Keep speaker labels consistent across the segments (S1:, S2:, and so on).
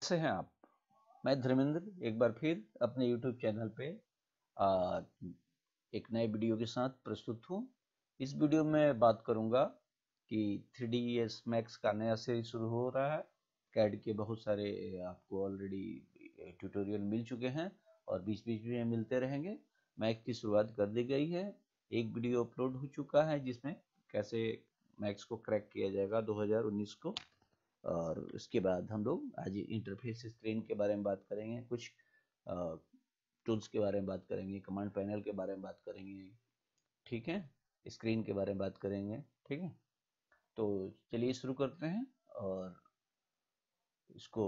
S1: कैसे हैं आप मैं धर्मेंद्र एक बार फिर अपने YouTube चैनल पे आ, एक नए वीडियो के साथ प्रस्तुत हूँ इस वीडियो में बात करूंगा कि थ्री डी एस मैक्स का नया सीरीज शुरू हो रहा है कैड के बहुत सारे आपको ऑलरेडी ट्यूटोरियल मिल चुके हैं और बीच बीच में मिलते रहेंगे मैक की शुरुआत कर दी गई है एक वीडियो अपलोड हो चुका है जिसमें कैसे मैक्स को क्रैक किया जाएगा 2019 को और इसके बाद हम लोग आज इंटरफेस स्क्रीन के बारे में बात करेंगे कुछ टूल्स के बारे में बात करेंगे कमांड पैनल के बारे में बात करेंगे ठीक है स्क्रीन के बारे में बात करेंगे ठीक है तो चलिए शुरू करते हैं और इसको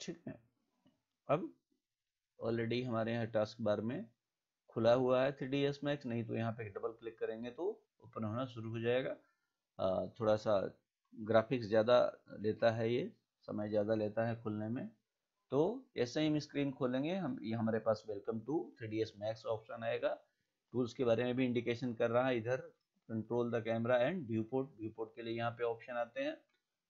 S1: ठीक है अब ऑलरेडी हमारे यहाँ टास्क बार में खुला हुआ है थ्री डी एस मैक्स नहीं तो यहाँ पे डबल क्लिक करेंगे तो ओपन होना शुरू हो जाएगा आ, थोड़ा सा ग्राफिक्स ज़्यादा लेता है ये समय ज़्यादा लेता है खुलने में तो ऐसे ही हम स्क्रीन खोलेंगे हम ये हमारे पास welcome to three D S max option आएगा टूल्स के बारे में भी इंडिकेशन कर रहा है इधर control the camera and viewport viewport के लिए यहाँ पे ऑप्शन आते हैं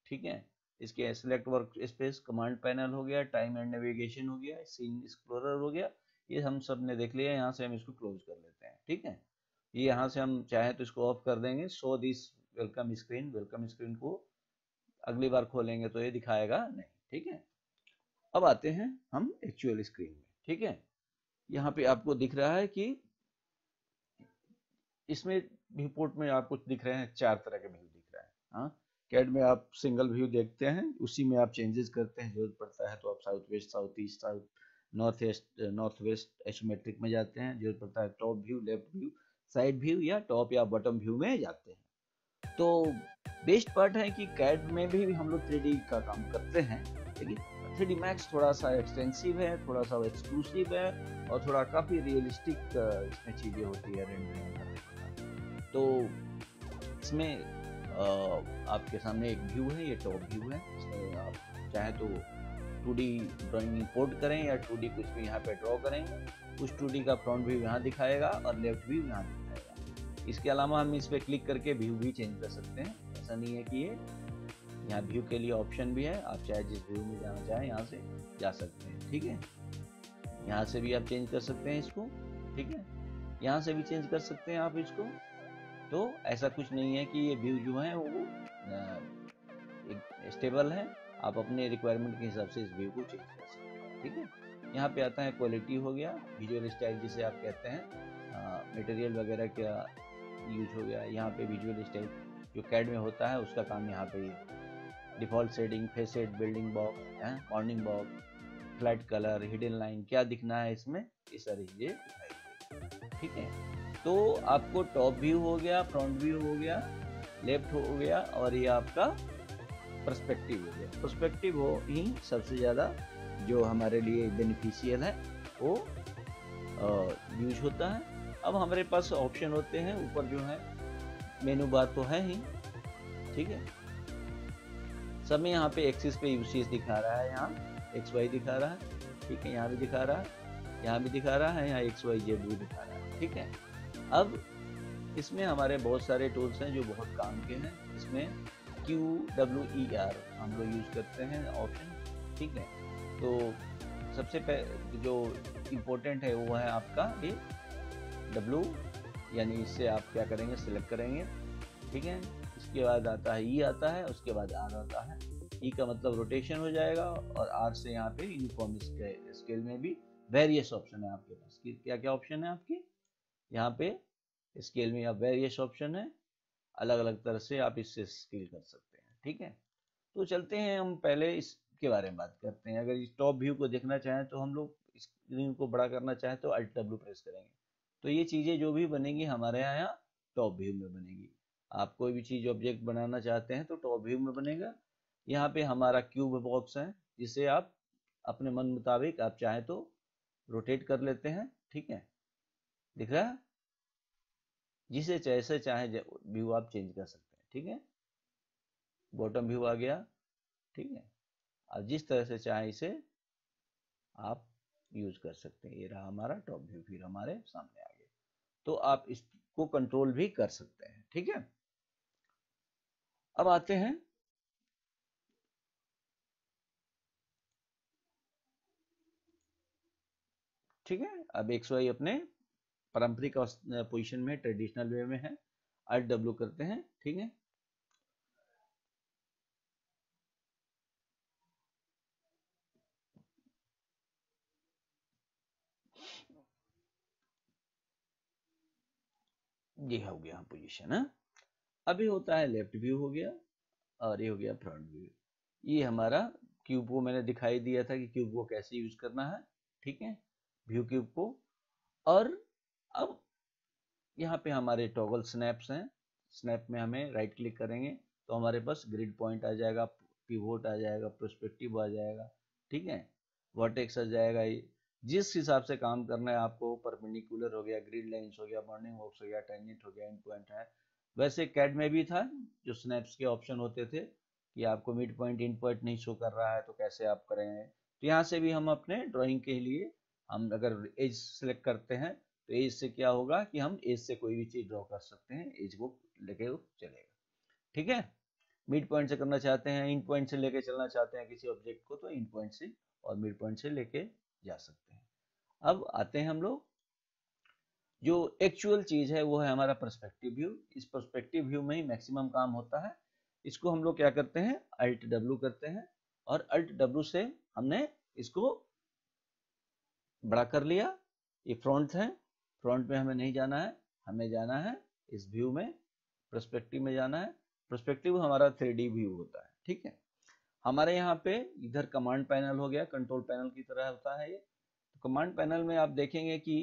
S1: ठीक है इसके select workspace command panel हो गया टाइम एंड नेविगेशन हो गया सीन एक्सप्लोरर हो गया ये हम सब ने देख लिया यहाँ से हम इसको क्लोज कर लेते हैं ठीक है ये यहाँ से हम चाहे तो इसको ऑफ कर देंगे so this welcome screen welcome screen को अगली बार खोलेंगे तो ये दिखाएगा नहीं ठीक है अब आते हैं हम एक्चुअल स्क्रीन में ठीक है यहाँ पे आपको दिख रहा है कि इसमें रिपोर्ट में आप कुछ दिख रहे हैं चार तरह के मेल दिख रहा है हाँ कैड में आप सिंगल व्यू देखते हैं उसी में आप चेंजेस करते हैं जरूरत पड़ता है तो आप south west south east south north east north west isometric में जाते हैं जरूरत पड़ता है top view left view side view या टॉप या बॉटम व्यू में जाते हैं तो बेस्ट पार्ट है कि कैड में भी हम लोग थ्री का काम करते हैं लेकिन थ्री मैक्स थोड़ा सा एक्सपेंसिव है थोड़ा सा एक्सक्लूसिव है और थोड़ा काफ़ी रियलिस्टिक इसमें चीज़ें होती है रेंडरिंग तो इसमें आपके सामने एक व्यू है ये टॉप व्यू है इसमें आप चाहे तो टू डी ड्राॅइंग इम्पोर्ट करें या टू डी कुछ भी यहाँ पे ड्रॉ करें उस टू डी का फ्रंट व्यू यहाँ दिखाएगा और लेफ्ट व्यू यहाँ दिखाएगा इसके अलावा हम इस पर क्लिक करके व्यू भी चेंज कर सकते हैं ऐसा नहीं है कि ये यहाँ व्यू के लिए ऑप्शन भी है आप चाहे जिस व्यू में जाना चाहें यहाँ से जा सकते हैं ठीक है यहाँ से भी आप चेंज कर सकते हैं इसको ठीक है यहाँ से भी चेंज कर सकते हैं आप इसको तो ऐसा कुछ नहीं है कि ये व्यू जो है वो स्टेबल है आप अपने रिक्वायरमेंट के हिसाब से इस व्यू को चेंज कर सकते हैं ठीक है यहाँ पे आता है क्वालिटी हो गया विजुअल स्टाइल जिसे आप कहते हैं मटेरियल वगैरह का यूज हो गया यहाँ पे विजुअल स्टाइल जो कैड में होता है उसका काम यहाँ पे default setting facet building box है morning box flat colour hidden line क्या दिखना है इसमें ये सारी चीज़ें दिखाई ठीक है तो आपको टॉप व्यू हो गया फ्रंट व्यू हो गया लेफ्ट हो गया और ये आपका प्रस्पेक्टिव हो गया प्रस्पेक्टिव हो ही सबसे ज़्यादा जो हमारे लिए बेनिफिशियल है वो यूज होता है अब हमारे पास ऑप्शन होते हैं ऊपर जो है मेनू बार तो है ही ठीक है सब में यहाँ पे एक्सिस पे यूसीएस दिखा रहा है यहाँ एक्स वाई दिखा रहा है ठीक है यहाँ भी दिखा रहा है यहाँ भी दिखा रहा है यहाँ एक्स वाई जेड भी दिखा रहा है ठीक है अब इसमें हमारे बहुत सारे टूल्स हैं जो बहुत काम के हैं इसमें क्यू डब्ल्यू ई आर हम लोग यूज़ करते हैं ऑप्शन ठीक है तो सबसे जो इम्पोर्टेंट है वो है आपका ये डब्लू यानी इससे आप क्या करेंगे सिलेक्ट करेंगे ठीक है इसके बाद आता है ई e आता है उसके बाद आर आता है ई e का मतलब रोटेशन हो जाएगा और आर से यहाँ पे यूनिफॉर्म स्केल में भी वेरियस ऑप्शन है आपके पास क्या क्या ऑप्शन है आपकी यहाँ पे स्केल में आप वेरियस ऑप्शन है अलग अलग तरह से आप इससे स्केल कर सकते हैं ठीक है तो चलते हैं हम पहले इसके बारे में बात करते हैं अगर इस टॉप व्यू को देखना चाहें तो हम लोग स्क्रीन को बड़ा करना चाहें तो अल्ट डब्ल्यू प्रेस करेंगे तो ये चीज़ें जो भी बनेंगी हमारे यहाँ टॉप व्यू में बनेगी आप कोई भी चीज़ ऑब्जेक्ट बनाना चाहते हैं तो टॉप व्यू में बनेगा यहाँ पे हमारा क्यूब बॉक्स है जिसे आप अपने मन मुताबिक आप चाहें तो रोटेट कर लेते हैं ठीक है दिख रहा जिसे जैसे चाहे व्यू आप चेंज कर सकते हैं ठीक है बॉटम व्यू आ गया ठीक है आप जिस तरह से चाहे इसे आप यूज कर सकते हैं ये रहा हमारा टॉप व्यू फिर हमारे सामने आ गया तो आप इसको कंट्रोल भी कर सकते हैं ठीक है अब आते हैं ठीक है अब एक सौ अपने पारंपरिक पोजीशन में ट्रेडिशनल वे में है अल्ट डब्ल्यू करते हैं ठीक है ये हो गया पोजीशन है हाँ। अभी होता है लेफ्ट व्यू हो गया और ये हो गया फ्रंट व्यू ये हमारा क्यूब को मैंने दिखाई दिया था कि क्यूब को कैसे यूज करना है ठीक है व्यू क्यूब को और अब यहाँ पे हमारे टॉगल स्नैप्स हैं स्नैप में हमें राइट क्लिक करेंगे तो हमारे पास ग्रिड पॉइंट आ जाएगा पिवोट आ जाएगा प्रोस्पेक्टिव आ जाएगा ठीक है वर्टेक्स आ जाएगा ये जिस हिसाब से काम करना है आपको परपेंडिकुलर हो गया ग्रिड लाइंस हो गया बर्निंग वॉक्स हो गया टेंजेंट हो गया इन पॉइंट है वैसे कैड में भी था जो स्नैप्स के ऑप्शन होते थे कि आपको मिड पॉइंट इन पॉइंट नहीं शो कर रहा है तो कैसे आप करें तो यहाँ से भी हम अपने ड्राइंग के लिए हम अगर एज सेलेक्ट करते हैं तो एज से क्या होगा कि हम एज से कोई भी चीज ड्रॉ कर सकते हैं एज को लेके चलेगा ठीक है मिड पॉइंट से करना चाहते हैं इंड पॉइंट से लेके चलना चाहते हैं किसी ऑब्जेक्ट को तो इंड पॉइंट से और मिड पॉइंट से लेके जा सकते हैं अब आते हैं हम लोग जो एक्चुअल चीज है वो है हमारा परस्पेक्टिव व्यू इस परस्पेक्टिव व्यू में ही मैक्सिमम काम होता है इसको हम लोग क्या करते हैं अल्ट डब्लू करते हैं और अल्ट डब्लू से हमने इसको बड़ा कर लिया ये फ्रंट है फ्रंट में हमें नहीं जाना है हमें जाना है इस व्यू में प्रोस्पेक्टिव में जाना है प्रोस्पेक्टिव हमारा थ्री व्यू होता है ठीक है हमारे यहाँ पे इधर कमांड पैनल हो गया कंट्रोल पैनल की तरह होता है ये तो कमांड पैनल में आप देखेंगे कि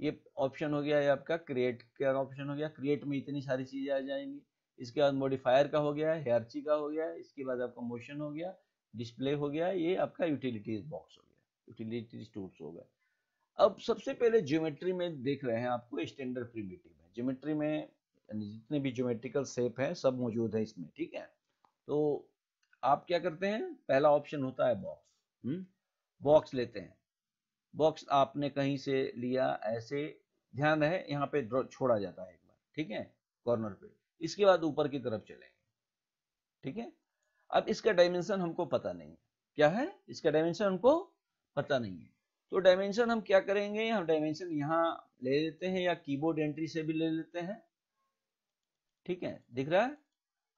S1: ये ऑप्शन हो गया ये आपका क्रिएट का ऑप्शन हो गया क्रिएट में इतनी सारी चीज़ें आ जाएंगी इसके बाद मॉडिफायर का हो गया हेयरची का हो गया इसके बाद आपका मोशन हो गया डिस्प्ले हो गया ये आपका यूटिलिटीज बॉक्स हो गया यूटिलिटीज टूल्स हो गया अब सबसे पहले ज्योमेट्री में देख रहे हैं आपको स्टैंडर्ड प्रीमेटिव है ज्योमेट्री में जितने भी ज्योमेट्रिकल सेप हैं सब मौजूद है इसमें ठीक है तो आप क्या करते हैं पहला ऑप्शन होता है बॉक्स हम्म? बॉक्स लेते हैं बॉक्स आपने कहीं से लिया ऐसे ध्यान रहे यहाँ पे छोड़ा जाता है एक बार ठीक है कॉर्नर पे इसके बाद ऊपर की तरफ चलेंगे ठीक है अब इसका डायमेंशन हमको पता नहीं है क्या है इसका डायमेंशन हमको पता नहीं है तो डायमेंशन हम क्या करेंगे हम डायमेंशन यहाँ ले लेते हैं या कीबोर्ड एंट्री से भी ले लेते हैं ठीक है दिख रहा है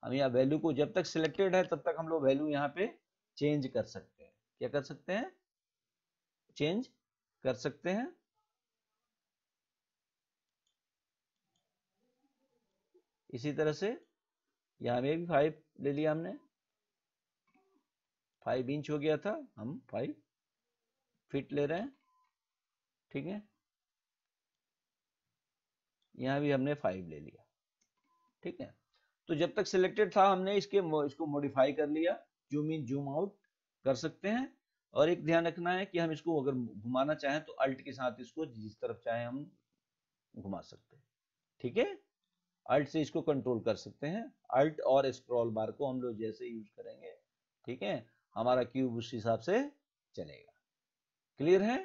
S1: हम यहाँ वैल्यू को जब तक सिलेक्टेड है तब तक हम लोग वैल्यू यहाँ पे चेंज कर सकते हैं क्या कर सकते हैं चेंज कर सकते हैं इसी तरह से यहां में भी फाइव ले लिया हमने फाइव इंच हो गया था हम फाइव फिट ले रहे हैं ठीक है यहां भी हमने फाइव ले लिया ठीक है तो जब तक सिलेक्टेड था हमने इसके इसको मॉडिफाई कर लिया जूम इन जूम आउट कर सकते हैं और एक ध्यान रखना है कि हम इसको अगर घुमाना चाहें तो अल्ट के साथ इसको जिस तरफ चाहे हम घुमा सकते हैं ठीक है अल्ट से इसको कंट्रोल कर सकते हैं अल्ट और स्क्रॉल बार को हम लोग जैसे यूज करेंगे ठीक है हमारा क्यूब उस हिसाब से चलेगा क्लियर है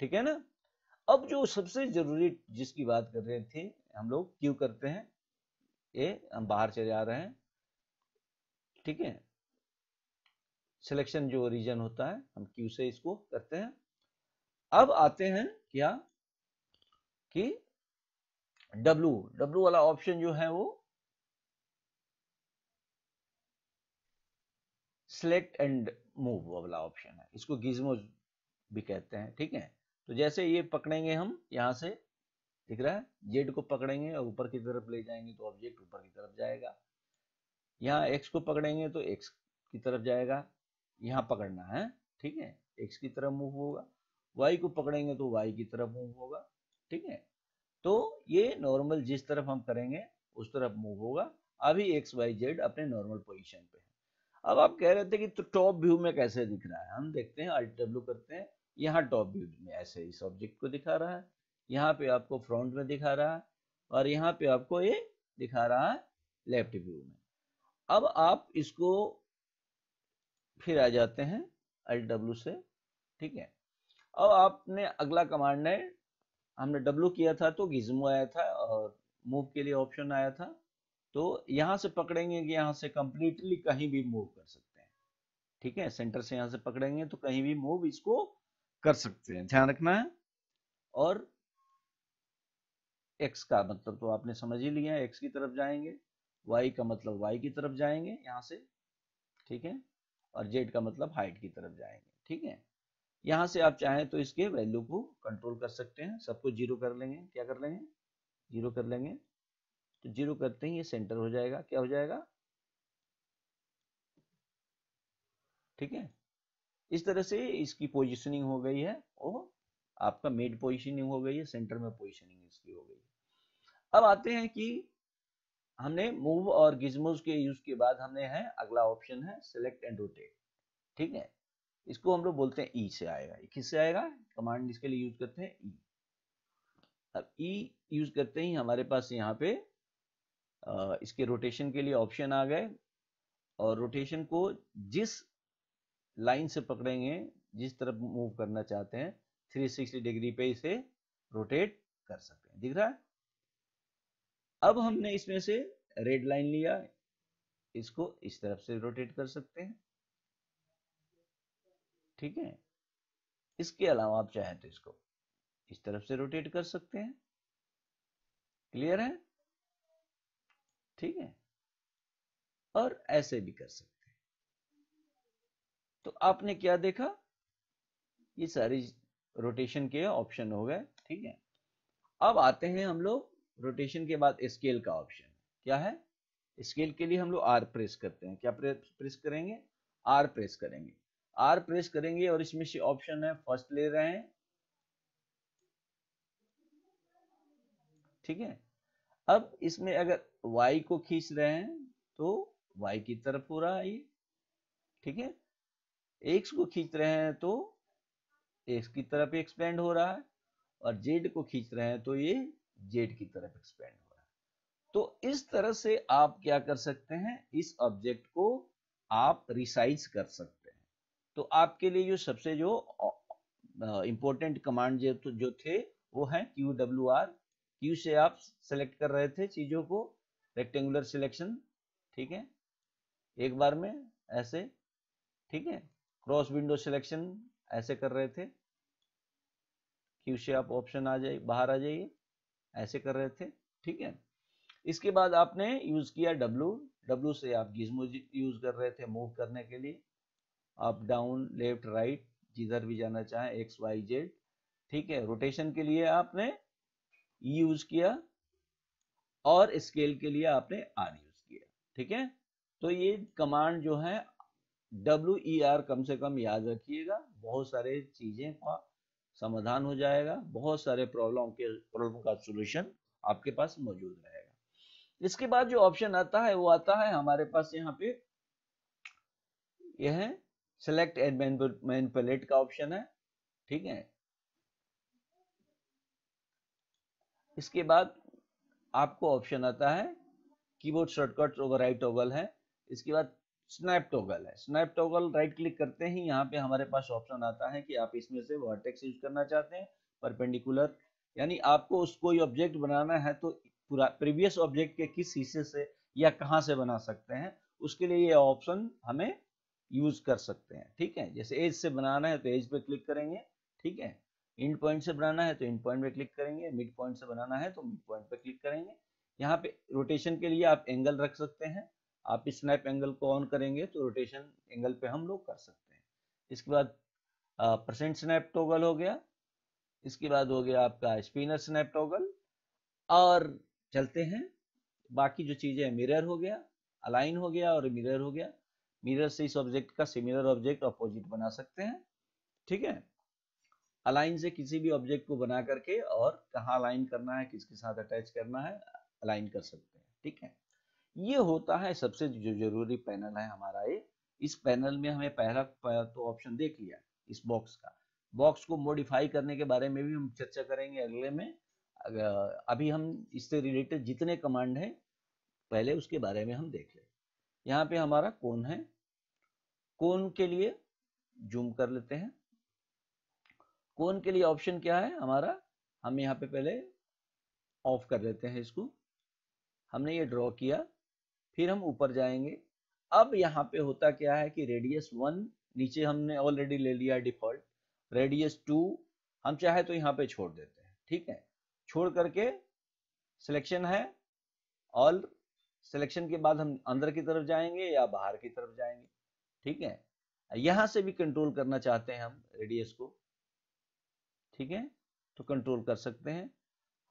S1: ठीक है ना अब जो सबसे जरूरी जिसकी बात कर रहे थे हम लोग क्यों करते हैं ये हम बाहर चले आ रहे हैं ठीक है सिलेक्शन जो रीजन होता है हम क्यू से इसको करते हैं अब आते हैं क्या कि डब्लू डब्लू वाला ऑप्शन जो है वो सिलेक्ट एंड मूव वाला ऑप्शन है इसको गिजमो भी कहते हैं ठीक है तो जैसे ये पकड़ेंगे हम यहाँ से दिख रहा है जेड को पकड़ेंगे और ऊपर की तरफ ले जाएंगे तो ऑब्जेक्ट ऊपर की तरफ जाएगा यहाँ एक्स को पकड़ेंगे तो एक्स की तरफ जाएगा यहाँ पकड़ना है ठीक है एक्स की तरफ मूव होगा वाई को पकड़ेंगे तो वाई की तरफ मूव होगा ठीक है तो ये नॉर्मल जिस तरफ हम करेंगे उस तरफ मूव होगा अभी एक्स वाई जेड अपने नॉर्मल पोजिशन पे है अब आप कह रहे थे कि तो टॉप व्यू में कैसे दिख रहा है हम देखते हैं अल्ट डब्ल्यू करते हैं यहाँ टॉप व्यू में ऐसे इस ऑब्जेक्ट को दिखा रहा है यहाँ पे आपको फ्रंट में दिखा रहा है और यहाँ पे आपको ये दिखा रहा है लेफ्ट व्यू में अब आप इसको फिर आ जाते हैं एल डब्ल्यू से ठीक है अब आपने अगला कमांड है हमने डब्ल्यू किया था तो गिजमो आया था और मूव के लिए ऑप्शन आया था तो यहाँ से पकड़ेंगे कि यहां से कंप्लीटली कहीं भी मूव कर सकते हैं ठीक है सेंटर से यहां से पकड़ेंगे तो कहीं भी मूव इसको कर सकते हैं ध्यान रखना है और x का मतलब तो आपने समझ ही लिया x की तरफ जाएंगे y का मतलब y की तरफ जाएंगे यहां से ठीक है और z का मतलब हाइट की तरफ जाएंगे ठीक है यहां से आप चाहें तो इसके वैल्यू को कंट्रोल कर सकते हैं सबको जीरो कर लेंगे क्या कर लेंगे जीरो कर लेंगे तो जीरो करते ही ये सेंटर हो जाएगा क्या हो जाएगा ठीक है इस तरह से इसकी पोजिशनिंग हो गई है और आपका मिड पोजिशनिंग हो गई है सेंटर में पोजिशनिंग इसकी हो गई है अब आते हैं कि हमने मूव और गिजमोज के यूज के बाद हमने है अगला ऑप्शन है सिलेक्ट एंड रोटेट ठीक है इसको हम लोग बोलते हैं ई e से आएगा e किससे आएगा कमांड इसके लिए यूज करते हैं ई e. अब ई e यूज करते ही हमारे पास यहाँ पे इसके रोटेशन के लिए ऑप्शन आ गए और रोटेशन को जिस लाइन से पकड़ेंगे जिस तरफ मूव करना चाहते हैं 360 डिग्री पे इसे रोटेट कर सकते हैं दिख रहा है अब हमने इसमें से रेड लाइन लिया इसको इस तरफ से रोटेट कर सकते हैं ठीक है इसके अलावा आप चाहें तो इसको इस तरफ से रोटेट कर सकते हैं क्लियर है ठीक है और ऐसे भी कर सकते हैं तो आपने क्या देखा ये सारी रोटेशन के ऑप्शन हो गए ठीक है अब आते हैं हम लोग रोटेशन के बाद स्केल का ऑप्शन क्या है स्केल के लिए हम लोग आर प्रेस करते हैं क्या प्रेस करेंगे आर प्रेस करेंगे आर प्रेस करेंगे और इसमें से ऑप्शन है फर्स्ट ले रहे हैं ठीक है अब इसमें अगर वाई को खींच रहे हैं तो वाई की तरफ हो रहा है ये ठीक है एक्स को खींच रहे हैं तो एक्स की तरफ एक्सपेंड हो रहा है और जेड को खींच रहे हैं तो ये जेड की तरफ एक्सपेंड हो रहा है तो इस तरह से आप क्या कर सकते हैं इस ऑब्जेक्ट को आप रिसाइज कर सकते हैं तो आपके लिए जो सबसे जो इंपॉर्टेंट कमांड जो तो जो थे वो है क्यू डब्ल्यू आर क्यू से आप सेलेक्ट कर रहे थे चीज़ों को रेक्टेंगुलर सिलेक्शन ठीक है एक बार में ऐसे ठीक है क्रॉस विंडो सिलेक्शन ऐसे कर रहे थे क्यू से आप ऑप्शन आ जाइए बाहर आ जाइए ऐसे कर रहे थे ठीक है इसके बाद आपने यूज किया डब्लू डब्लू से आप गिजमो यूज कर रहे थे मूव करने के लिए आप डाउन लेफ्ट राइट जिधर भी जाना चाहे एक्स वाई जेड ठीक है रोटेशन के लिए आपने यूज e किया और स्केल के लिए आपने आर यूज किया ठीक है तो ये कमांड जो है डब्ल्यू ई आर कम से कम याद रखिएगा बहुत सारे चीजें का समाधान हो जाएगा बहुत सारे प्रॉब्लम के प्रॉब्लम का सोल्यूशन आपके पास मौजूद रहेगा इसके बाद जो ऑप्शन आता है वो आता है हमारे पास यहाँ पे यह है सेलेक्ट एंड मैनिपुलेट का ऑप्शन है ठीक है इसके बाद आपको ऑप्शन आता है keyboard shortcut override oval है इसके बाद स्नैप टॉगल है स्नैप टॉगल राइट क्लिक करते ही यहाँ पे हमारे पास ऑप्शन आता है कि आप इसमें से वर्टेक्स यूज करना चाहते हैं परपेंडिकुलर यानी आपको उसको ऑब्जेक्ट बनाना है तो पूरा प्रीवियस ऑब्जेक्ट के किस हिस्से से या कहाँ से बना सकते हैं उसके लिए ये ऑप्शन हमें यूज कर सकते हैं ठीक है जैसे एज से बनाना है तो एज पे क्लिक करेंगे ठीक है इंड पॉइंट से बनाना है तो इंड पॉइंट पे क्लिक करेंगे मिड पॉइंट से बनाना है तो मिड पॉइंट पे क्लिक करेंगे यहाँ पे रोटेशन के लिए आप एंगल रख सकते हैं आप इस स्नैप एंगल को ऑन करेंगे तो रोटेशन एंगल पे हम लोग कर सकते हैं इसके बाद परसेंट स्नैप टोगल हो गया इसके बाद हो गया आपका स्पिनर स्नैप टोगल और चलते हैं बाकी जो चीज़ें मिरर हो गया अलाइन हो गया और मिरर हो गया मिरर से इस ऑब्जेक्ट का सिमिलर ऑब्जेक्ट अपोजिट बना सकते हैं ठीक है अलाइन से किसी भी ऑब्जेक्ट को बना करके और कहाँ अलाइन करना है किसके साथ अटैच करना है अलाइन कर सकते हैं ठीक है ये होता है सबसे जो जरूरी पैनल है हमारा ये इस पैनल में हमें पहला तो ऑप्शन देख लिया इस बॉक्स का बॉक्स को मॉडिफाई करने के बारे में भी हम चर्चा करेंगे अगले में अभी हम इससे रिलेटेड जितने कमांड हैं पहले उसके बारे में हम देख ले यहाँ पे हमारा कौन है कौन के लिए जूम कर लेते हैं कौन के लिए ऑप्शन क्या है हमारा हम यहाँ पे पहले ऑफ कर लेते हैं इसको हमने ये ड्रॉ किया फिर हम ऊपर जाएंगे अब यहाँ पे होता क्या है कि रेडियस वन नीचे हमने ऑलरेडी ले लिया डिफॉल्ट रेडियस टू हम चाहे तो यहाँ पे छोड़ देते हैं ठीक है छोड़ करके सिलेक्शन है ऑल सिलेक्शन के बाद हम अंदर की तरफ जाएंगे या बाहर की तरफ जाएंगे ठीक है यहां से भी कंट्रोल करना चाहते हैं हम रेडियस को ठीक है तो कंट्रोल कर सकते हैं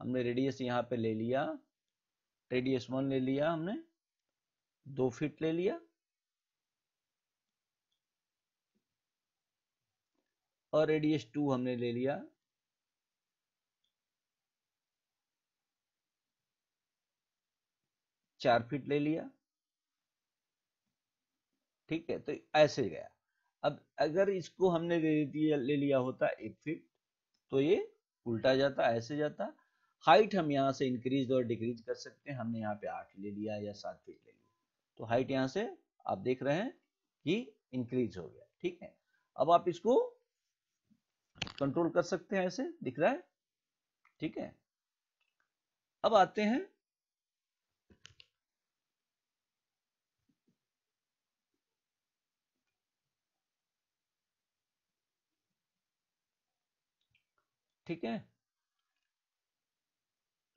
S1: हमने रेडियस यहाँ पे ले लिया रेडियस वन ले लिया हमने दो फीट ले लिया और रेडियस टू हमने ले लिया चार फीट ले लिया ठीक है तो ऐसे गया अब अगर इसको हमने ले दिया ले लिया होता एक फीट तो ये उल्टा जाता ऐसे जाता हाइट हम यहां से इंक्रीज और डिक्रीज कर सकते हैं हमने यहां पे आठ ले लिया या सात फीट ले लिया तो हाइट यहां से आप देख रहे हैं कि इंक्रीज हो गया ठीक है अब आप इसको कंट्रोल कर सकते हैं ऐसे दिख रहा है ठीक है अब आते हैं ठीक है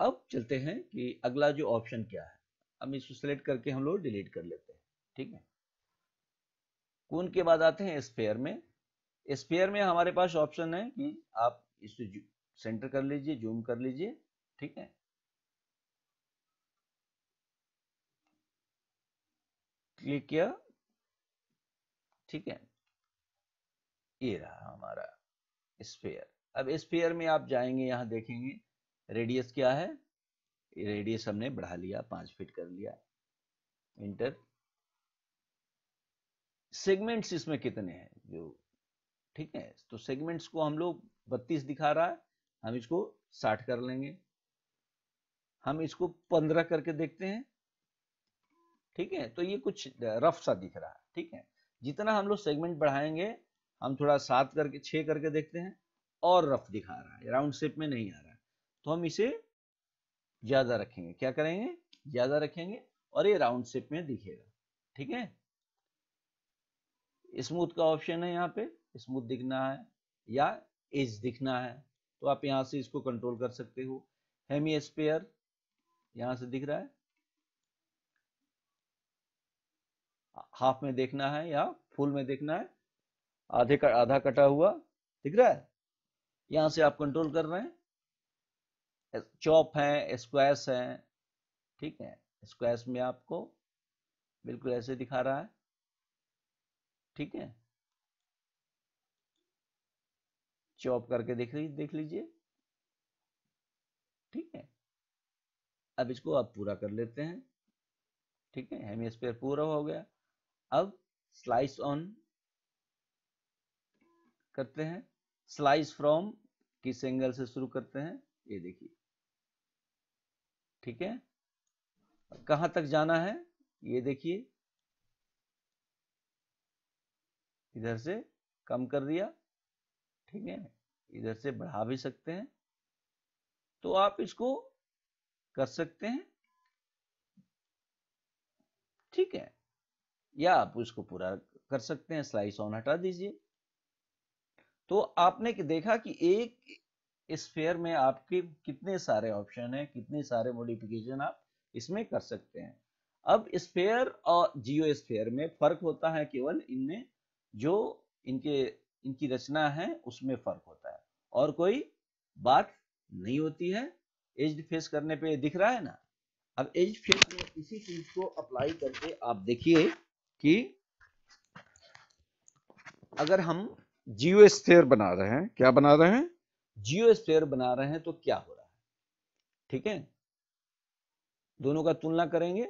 S1: अब चलते हैं कि अगला जो ऑप्शन क्या है अब इसको सेलेक्ट करके हम लोग डिलीट कर लेते हैं ठीक है कून के बाद आते हैं स्पेयर में स्पेयर में हमारे पास ऑप्शन है कि आप इसको सेंटर कर लीजिए जूम कर लीजिए ठीक है क्लिक किया ठीक है ये रहा हमारा स्पेयर अब स्पेयर में आप जाएंगे यहां देखेंगे रेडियस क्या है रेडियस हमने बढ़ा लिया पांच फीट कर लिया इंटर सेगमेंट्स इसमें कितने हैं जो ठीक है तो सेगमेंट्स को हम लोग बत्तीस दिखा रहा है हम इसको साठ कर लेंगे हम इसको पंद्रह करके देखते हैं ठीक है तो ये कुछ रफ सा दिख रहा है ठीक है जितना हम लोग सेगमेंट बढ़ाएंगे हम थोड़ा सात करके छ करके देखते हैं और रफ दिखा रहा है राउंड शेप में नहीं आ रहा है तो हम इसे ज्यादा रखेंगे क्या करेंगे ज्यादा रखेंगे और ये राउंड शेप में दिखेगा ठीक है स्मूथ का ऑप्शन है यहाँ पे स्मूथ दिखना है या एज दिखना है तो आप यहां से इसको कंट्रोल कर सकते हो हेमी स्पेयर यहां से दिख रहा है हाफ में देखना है या फुल में देखना है आधे का आधा कटा हुआ दिख रहा है यहां से आप कंट्रोल कर रहे हैं चॉप हैं स्क्वास हैं ठीक है स्क्वास में आपको बिल्कुल ऐसे दिखा रहा है ठीक है चॉप करके देख रही देख लीजिए ठीक है अब इसको आप पूरा कर लेते हैं ठीक है स्पेयर पूरा हो गया अब स्लाइस ऑन करते हैं स्लाइस फ्रॉम किस एंगल से शुरू करते हैं ये देखिए ठीक है कहां तक जाना है ये देखिए इधर से कम कर दिया ठीक है इधर से बढ़ा भी सकते हैं तो आप इसको कर सकते हैं ठीक है या आप इसको पूरा कर सकते हैं स्लाइस ऑन हटा दीजिए तो आपने देखा कि एक इस फेयर में आपके कितने सारे ऑप्शन हैं कितने सारे मोडिफिकेशन आप इसमें कर सकते हैं अब स्पेयर और जियो स्पेयर में फर्क होता है केवल इनमें जो इनके इनकी रचना है उसमें फर्क होता है और कोई बात नहीं होती है एज फेस करने पे दिख रहा है ना अब एज फेस में इसी चीज को अप्लाई करके आप देखिए कि अगर हम जियो स्पेयर बना रहे हैं क्या बना रहे हैं जियो स्पेयर बना रहे हैं तो क्या हो रहा है ठीक है दोनों का तुलना करेंगे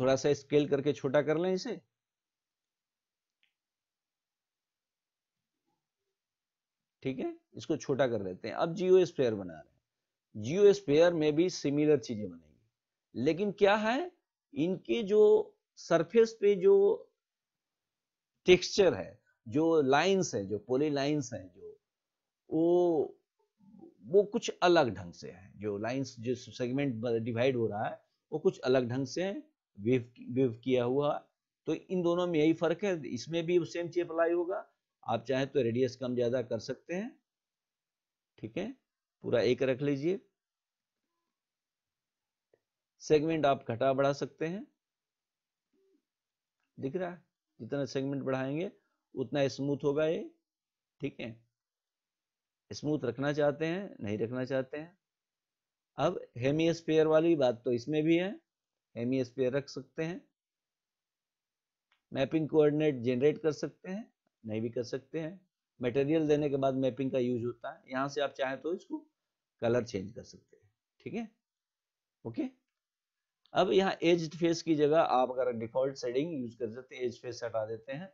S1: थोड़ा सा स्केल करके छोटा कर लें इसे ठीक है इसको छोटा कर लेते हैं अब जियो स्पेयर बना रहे हैं जियो स्पेयर में भी सिमिलर चीजें बनेंगी लेकिन क्या है इनके जो सरफेस पे जो टेक्सचर है जो लाइंस है जो पोली लाइंस हैं जो वो वो कुछ अलग ढंग से है जो लाइंस जो सेगमेंट डिवाइड हो रहा है वो कुछ अलग ढंग से वेव वेव किया हुआ तो इन दोनों में यही फर्क है इसमें भी सेम चीज अप्लाई होगा आप चाहें तो रेडियस कम ज़्यादा कर सकते हैं ठीक है पूरा एक रख लीजिए सेगमेंट आप घटा बढ़ा सकते हैं दिख रहा है जितना सेगमेंट बढ़ाएंगे उतना स्मूथ होगा ये ठीक है स्मूथ रखना चाहते हैं नहीं रखना चाहते हैं अब हेमी स्पेयर वाली बात तो इसमें भी है हेमी स्पेयर रख सकते हैं मैपिंग कोऑर्डिनेट जनरेट कर सकते हैं नहीं भी कर सकते हैं मटेरियल देने के बाद मैपिंग का यूज होता है यहां से आप चाहें तो इसको कलर चेंज कर सकते हैं ठीक है ओके अब यहाँ एज फेस की जगह आप अगर डिफॉल्ट सेटिंग यूज कर सकते हैं एज फेस हटा देते हैं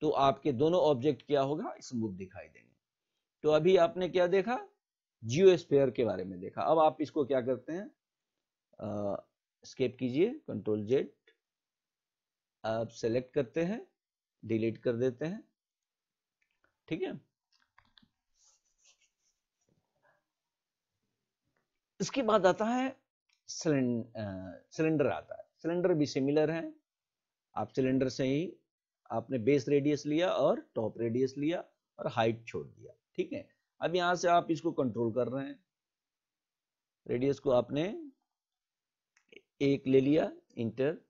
S1: तो आपके दोनों ऑब्जेक्ट क्या होगा स्मूथ दिखाई देंगे तो अभी आपने क्या देखा जियो स्पेयर के बारे में देखा अब आप इसको क्या करते हैं स्केप कीजिए कंट्रोल जेड आप सेलेक्ट करते हैं डिलीट कर देते हैं ठीक है इसके बाद आता है सिलेंडर आता है सिलेंडर भी सिमिलर है आप सिलेंडर से ही आपने बेस रेडियस लिया और टॉप रेडियस लिया और हाइट छोड़ दिया ठीक है अब यहां से आप इसको कंट्रोल कर रहे हैं रेडियस को आपने एक ले लिया इंटर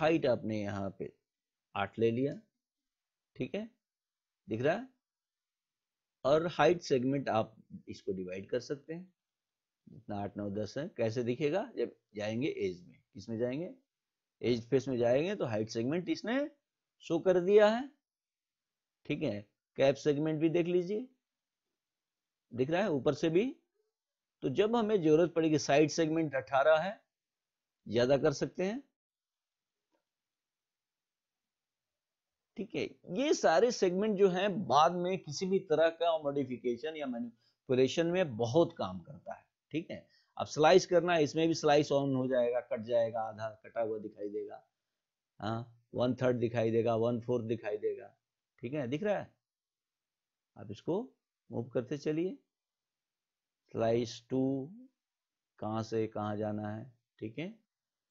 S1: हाइट आपने यहां पे आठ ले लिया ठीक है दिख रहा है और हाइट सेगमेंट आप इसको डिवाइड कर सकते हैं इतना आठ नौ दस है कैसे दिखेगा जब जाएंगे एज में किसमें जाएंगे एज फेस में जाएंगे तो हाइट सेगमेंट इसने शो कर दिया है ठीक है कैप सेगमेंट भी देख लीजिए दिख रहा है ऊपर से भी तो जब हमें जरूरत पड़ेगी साइड सेगमेंट अठारह है ज्यादा कर सकते हैं ठीक है ये सारे सेगमेंट जो है बाद में किसी भी तरह का मॉडिफिकेशन या मैनिपुलेशन में बहुत काम करता है ठीक है अब स्लाइस करना इसमें भी स्लाइस ऑन हो जाएगा कट जाएगा आधा कटा हुआ दिखाई देगा हाँ वन थर्ड दिखाई देगा वन फोर्थ दिखाई देगा ठीक है दिख रहा है आप इसको मूव करते चलिए स्लाइस टू कहाँ से कहाँ जाना है ठीक है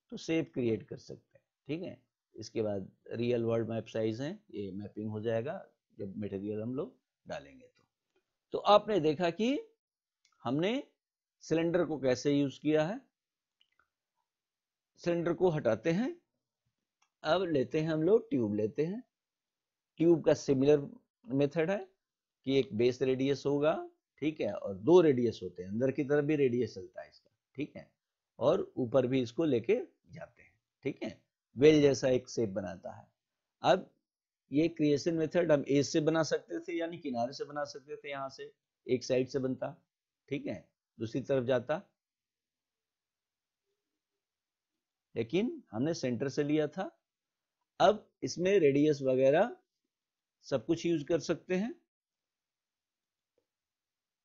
S1: तो सेप क्रिएट कर सकते हैं ठीक है इसके बाद रियल वर्ल्ड मैप साइज है ये मैपिंग हो जाएगा जब मेटेरियल हम लोग डालेंगे तो तो आपने देखा कि हमने सिलेंडर को कैसे यूज किया है सिलेंडर को हटाते हैं अब लेते हैं हम लोग ट्यूब लेते हैं ट्यूब का सिमिलर मेथड है कि एक बेस रेडियस होगा ठीक है और दो रेडियस होते हैं अंदर की तरफ भी रेडियस चलता है इसका ठीक है और ऊपर भी इसको लेके जाते हैं ठीक है वेल जैसा एक सेप बनाता है अब ये क्रिएशन मेथड हम एज से बना सकते थे यानी किनारे से बना सकते थे यहाँ से एक साइड से बनता ठीक है दूसरी तरफ जाता लेकिन हमने सेंटर से लिया था अब इसमें रेडियस वगैरह सब कुछ यूज कर सकते हैं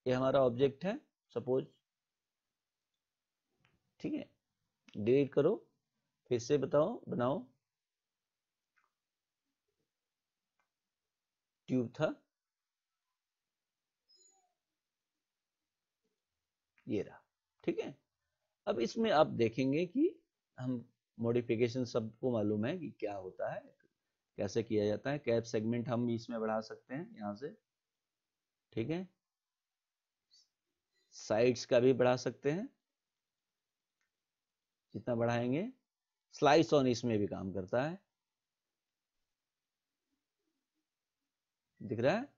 S1: ये हमारा ऑब्जेक्ट है सपोज ठीक है डिलीट करो फिर से बताओ बनाओ ट्यूब था ये रहा ठीक है अब इसमें आप देखेंगे कि हम मॉडिफिकेशन सबको मालूम है कि क्या होता है कैसे किया जाता है कैप सेगमेंट हम इसमें बढ़ा सकते हैं यहाँ से ठीक है साइड्स का भी बढ़ा सकते हैं जितना बढ़ाएंगे स्लाइस ऑन इसमें भी काम करता है दिख रहा है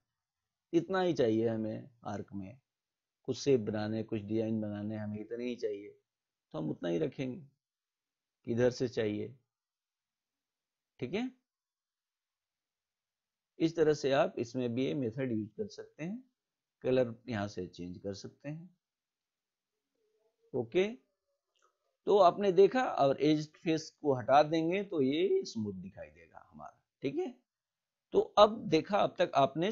S1: इतना ही चाहिए हमें आर्क में कुछ सेब बनाने कुछ डिजाइन बनाने हमें इतने ही चाहिए तो हम उतना ही रखेंगे किधर से चाहिए ठीक है इस तरह से आप इसमें भी ये मेथड यूज कर सकते हैं कलर यहां से चेंज कर सकते हैं ओके तो आपने देखा और एज फेस को हटा देंगे तो ये स्मूथ दिखाई देगा हमारा ठीक है तो अब देखा अब तक आपने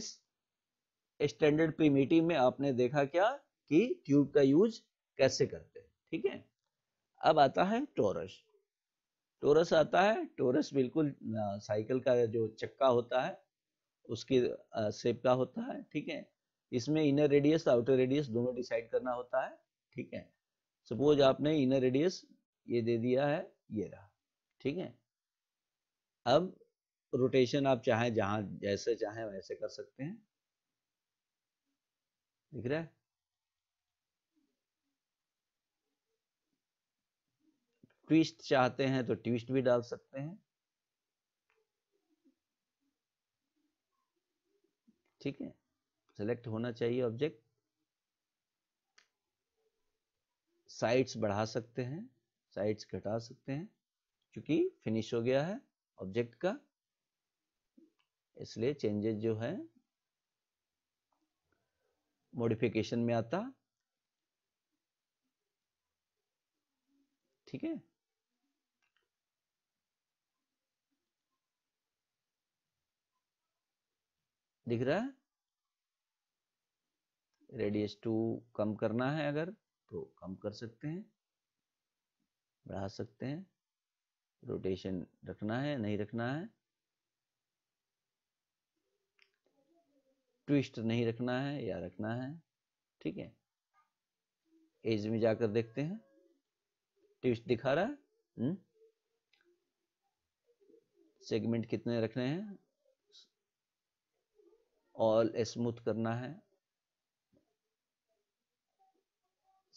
S1: स्टैंडर्ड पी में आपने देखा क्या कि ट्यूब का यूज कैसे करते हैं ठीक है अब आता है टोरस टोरस आता है टोरस बिल्कुल साइकिल का जो चक्का होता है उसकी सेप का होता है ठीक है इसमें इनर रेडियस आउटर रेडियस दोनों डिसाइड करना होता है ठीक है सपोज आपने इनर रेडियस ये दे दिया है ये रहा ठीक है अब रोटेशन आप चाहे जहां जैसे चाहे वैसे कर सकते हैं दिख रहा है ट्विस्ट चाहते हैं तो ट्विस्ट भी डाल सकते हैं ठीक है सेलेक्ट होना चाहिए ऑब्जेक्ट साइड्स बढ़ा सकते हैं साइड्स घटा सकते हैं क्योंकि फिनिश हो गया है ऑब्जेक्ट का इसलिए चेंजेस जो है मॉडिफिकेशन में आता ठीक है दिख रहा है रेडियस टू कम करना है अगर तो कम कर सकते हैं बढ़ा सकते हैं रोटेशन रखना है नहीं रखना है ट्विस्ट नहीं रखना है या रखना है ठीक है एज में जाकर देखते हैं ट्विस्ट दिखा रहा है हम्म? सेगमेंट कितने रखने हैं ऑल स्मूथ करना है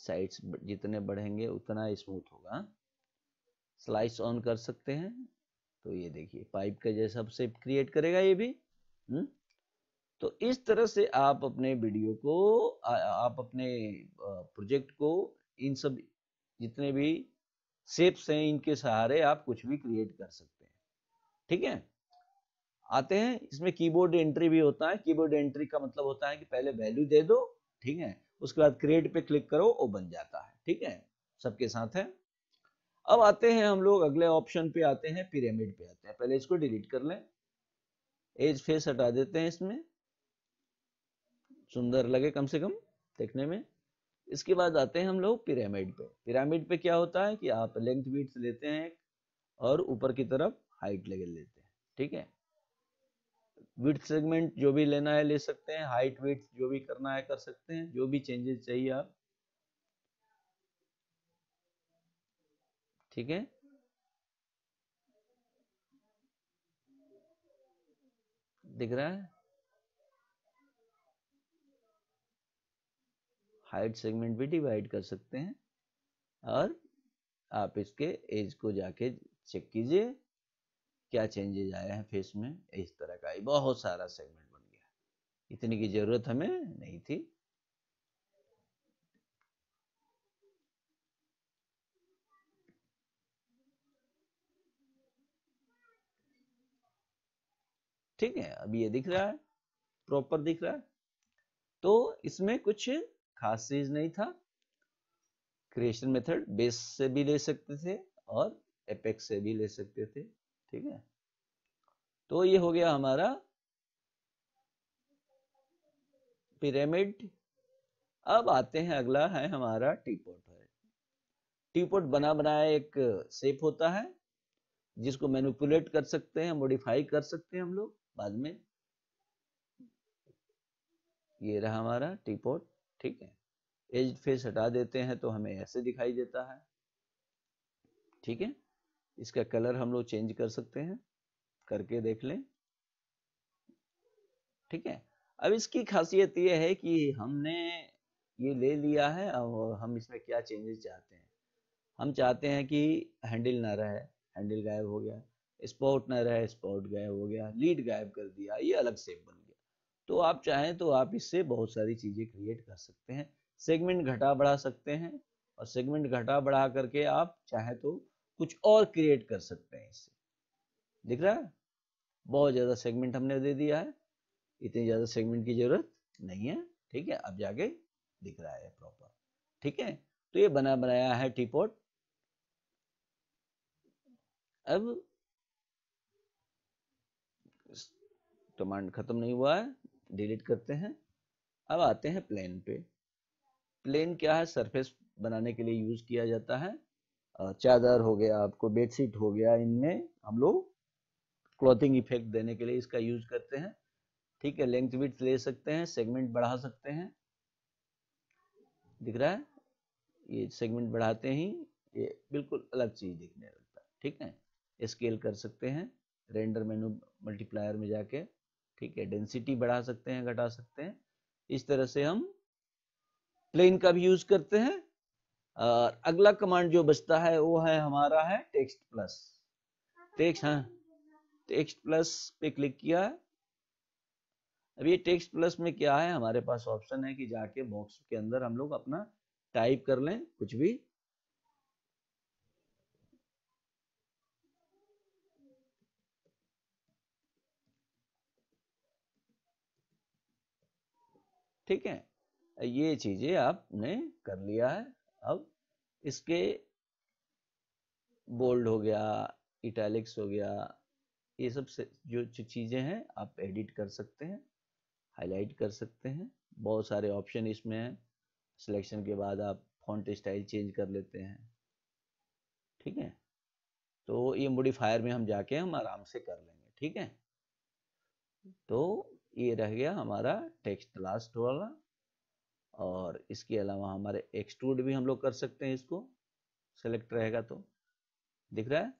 S1: साइड्स जितने बढ़ेंगे उतना स्मूथ होगा स्लाइस ऑन कर सकते हैं तो ये देखिए पाइप का जैसा शेप क्रिएट करेगा ये भी हुँ? हम्म? तो इस तरह से आप अपने वीडियो को आप अपने प्रोजेक्ट को इन सब जितने भी सेप्स हैं इनके सहारे आप कुछ भी क्रिएट कर सकते हैं ठीक है आते हैं इसमें कीबोर्ड एंट्री भी होता है कीबोर्ड एंट्री का मतलब होता है कि पहले वैल्यू दे दो ठीक है उसके बाद क्रिएट पे क्लिक करो वो बन जाता है ठीक है सबके साथ है अब आते हैं हम लोग अगले ऑप्शन पे आते हैं पिरामिड पे आते हैं पहले इसको डिलीट कर लें एज फेस हटा देते हैं इसमें सुंदर लगे कम से कम देखने में इसके बाद आते हैं हम लोग पिरामिड पे पिरामिड पे क्या होता है कि आप लेंथ बीट्स लेते हैं और ऊपर की तरफ हाइट लेवल लेते हैं ठीक है विथ सेगमेंट जो भी लेना है ले सकते हैं हाइट विथ जो भी करना है कर सकते हैं जो भी चेंजेस चाहिए आप ठीक है दिख रहा है हाइट सेगमेंट भी डिवाइड कर सकते हैं और आप इसके एज को जाके चेक कीजिए क्या चेंजेज आए हैं फेस में इस तरह का बहुत सारा सेगमेंट बन गया इतने की जरूरत हमें नहीं थी ठीक है अभी ये दिख रहा है प्रॉपर दिख रहा है तो इसमें कुछ खास चीज नहीं था क्रिएशन मेथड बेस से भी ले सकते थे और एपेक्स से भी ले सकते थे ठीक है तो ये हो गया हमारा पिरामिड अब आते हैं अगला है हमारा टीपोट है टीपोट बना बनाया एक सेप होता है जिसको मैनिपुलेट कर सकते हैं मॉडिफाई कर सकते हैं हम लोग बाद में ये रहा हमारा टीपोट ठीक है एज फेस हटा देते हैं तो हमें ऐसे दिखाई देता है ठीक है इसका कलर हम लोग चेंज कर सकते हैं करके देख लें ठीक है अब इसकी खासियत यह है कि हमने ये ले लिया है और हम इसमें क्या चेंजेस चाहते हैं हम चाहते हैं कि हैंडल ना रहे हैंडल गायब हो गया स्पॉट ना रहे स्पॉट गायब हो गया लीड गायब कर दिया ये अलग सेप बन गया तो आप चाहें तो आप इससे बहुत सारी चीज़ें क्रिएट कर सकते हैं सेगमेंट घटा बढ़ा सकते हैं और सेगमेंट घटा बढ़ा करके आप चाहें तो कुछ और क्रिएट कर सकते हैं इससे दिख रहा है बहुत ज़्यादा सेगमेंट हमने दे दिया है इतनी ज़्यादा सेगमेंट की ज़रूरत नहीं है ठीक है अब जाके दिख रहा है प्रॉपर ठीक है तो ये बना बनाया है टीपोट अब कमांड खत्म नहीं हुआ है डिलीट करते हैं अब आते हैं प्लेन पे प्लेन क्या है सरफेस बनाने के लिए यूज किया जाता है चादर हो गया आपको बेडशीट हो गया इनमें हम लोग क्लॉथिंग इफेक्ट देने के लिए इसका यूज करते हैं ठीक है लेंथ विथ ले सकते हैं सेगमेंट बढ़ा सकते हैं दिख रहा है ये सेगमेंट बढ़ाते ही ये बिल्कुल अलग चीज दिखने लगता है ठीक है स्केल कर सकते हैं रेंडर मेनू मल्टीप्लायर में जाके ठीक है डेंसिटी बढ़ा सकते हैं घटा सकते हैं इस तरह से हम प्लेन का भी यूज करते हैं और अगला कमांड जो बचता है वो है हमारा है टेक्स्ट प्लस टेक्स्ट हाँ टेक्स्ट प्लस पे क्लिक किया है अब ये टेक्स्ट प्लस में क्या है हमारे पास ऑप्शन है कि जाके बॉक्स के अंदर हम लोग अपना टाइप कर लें कुछ भी ठीक है ये चीजें आपने कर लिया है अब इसके बोल्ड हो गया इटैलिक्स हो गया ये सब से जो चीज़ें हैं आप एडिट कर सकते हैं हाईलाइट कर सकते हैं बहुत सारे ऑप्शन इसमें हैं सिलेक्शन के बाद आप फॉन्ट स्टाइल चेंज कर लेते हैं ठीक है तो ये मोडिफायर में हम जाके हम आराम से कर लेंगे ठीक है तो ये रह गया हमारा टेक्स्ट लास्ट वाला और इसके अलावा हमारे एक्सट्रूड भी हम लोग कर सकते हैं इसको सेलेक्ट रहेगा तो दिख रहा है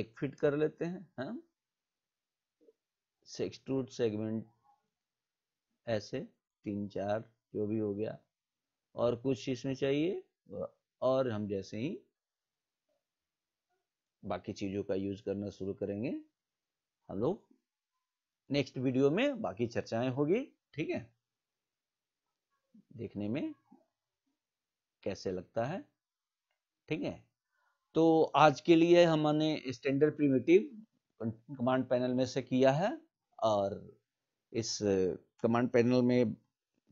S1: एक फिट कर लेते हैं हम सेक्सट्रूड सेगमेंट ऐसे तीन चार जो भी हो गया और कुछ इसमें चाहिए और हम जैसे ही बाकी चीज़ों का यूज करना शुरू करेंगे हम लोग नेक्स्ट वीडियो में बाकी चर्चाएं होगी ठीक है देखने में कैसे लगता है ठीक है तो आज के लिए हमने स्टैंडर्ड प्रिमेटिव कमांड पैनल में से किया है और इस कमांड पैनल में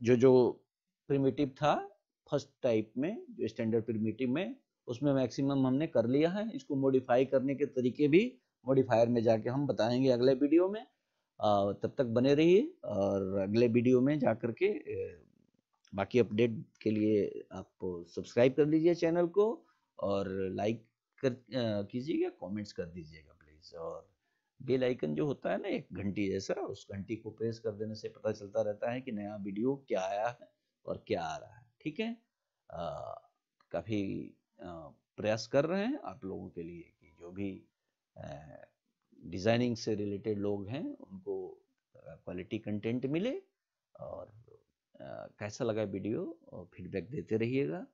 S1: जो जो प्रिमेटिव था फर्स्ट टाइप में जो स्टैंडर्ड प्रिमेटिव में उसमें मैक्सिमम हमने कर लिया है इसको मॉडिफाई करने के तरीके भी मॉडिफायर में जाके हम बताएंगे अगले वीडियो में तब तक बने रहिए और अगले वीडियो में जा कर के बाकी अपडेट के लिए आप सब्सक्राइब कर लीजिए चैनल को और लाइक कर कीजिएगा कमेंट्स कर दीजिएगा प्लीज़ और बेल आइकन जो होता है ना एक घंटी जैसा उस घंटी को प्रेस कर देने से पता चलता रहता है कि नया वीडियो क्या आया है और क्या आ रहा है ठीक है काफ़ी प्रयास कर रहे हैं आप लोगों के लिए कि जो भी डिज़ाइनिंग से रिलेटेड लोग हैं उनको क्वालिटी कंटेंट मिले और कैसा लगा वीडियो और फीडबैक देते रहिएगा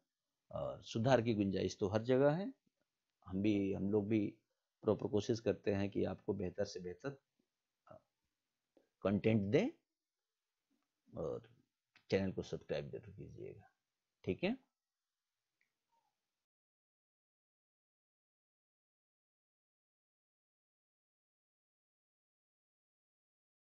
S1: और सुधार की गुंजाइश तो हर जगह है हम भी हम लोग भी प्रॉपर कोशिश करते हैं कि आपको बेहतर से बेहतर कंटेंट दें और चैनल को सब्सक्राइब जरूर कीजिएगा ठीक है